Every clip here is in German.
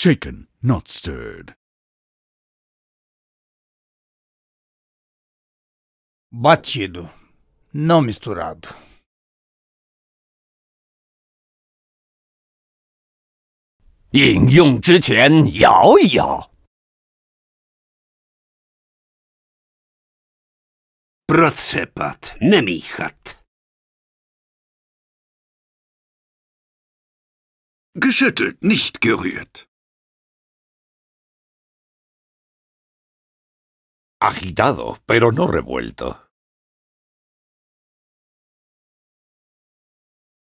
shaken, not stirred. Batido, não misturado. In Yong Zhichen Yao Yao. nemichat. Geschüttelt, nicht gerührt. agitado, pero no revuelto.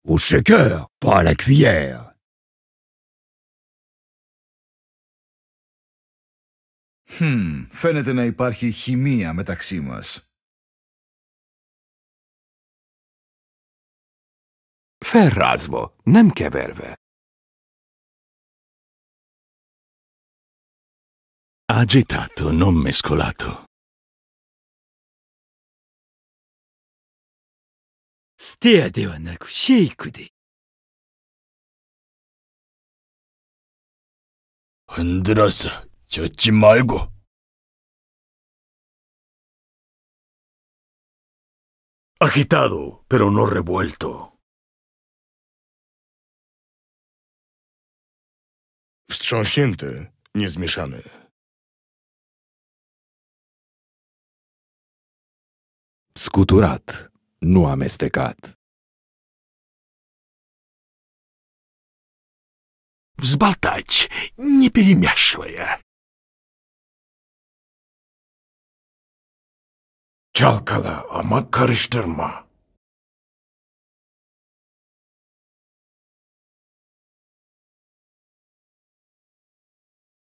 Au shaker, pas à la cuillère. Hmm, φαίνεται να υπάρχει χημεία μεταξύ μας. Φεράσβο, νεμ και βέρβε. agitato, non mescolato. Stea ではなくシェイクで。흔들어서젖지말고 Agitado, pero no revuelto. Wstrząśnięty, niezmieszany. scuturat, nu amestecat. Взболтать, не перемешивая. Çalkala ama karıştırma.